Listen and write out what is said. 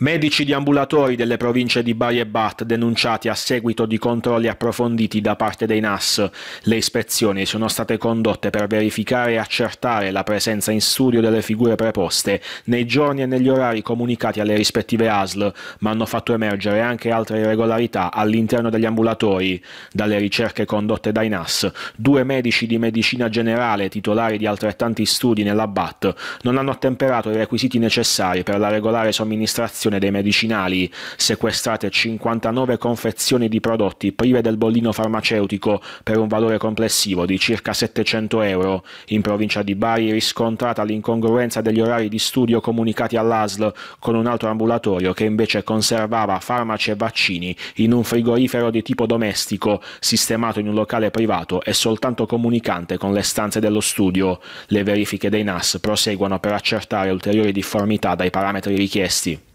Medici di ambulatori delle province di Bari e Bat denunciati a seguito di controlli approfonditi da parte dei NAS. Le ispezioni sono state condotte per verificare e accertare la presenza in studio delle figure preposte nei giorni e negli orari comunicati alle rispettive ASL, ma hanno fatto emergere anche altre irregolarità all'interno degli ambulatori. Dalle ricerche condotte dai NAS, due medici di medicina generale titolari di altrettanti studi nella BAT non hanno ottemperato i requisiti necessari per la regolare somministrazione confiscazione dei medicinali, sequestrate 59 confezioni di prodotti prive del bollino farmaceutico per un valore complessivo di circa 700 euro. In provincia di Bari riscontrata l'incongruenza degli orari di studio comunicati all'ASL con un altro ambulatorio che invece conservava farmaci e vaccini in un frigorifero di tipo domestico sistemato in un locale privato e soltanto comunicante con le stanze dello studio. Le verifiche dei NAS proseguono per accertare ulteriori difformità dai parametri richiesti.